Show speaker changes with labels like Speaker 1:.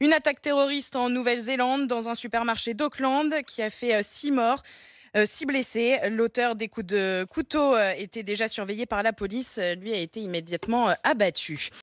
Speaker 1: Une attaque terroriste en Nouvelle-Zélande dans un supermarché d'Auckland qui a fait euh, six morts. Euh, six blessés. L'auteur des coups de couteau euh, était déjà surveillé par la police. Lui a été immédiatement abattu.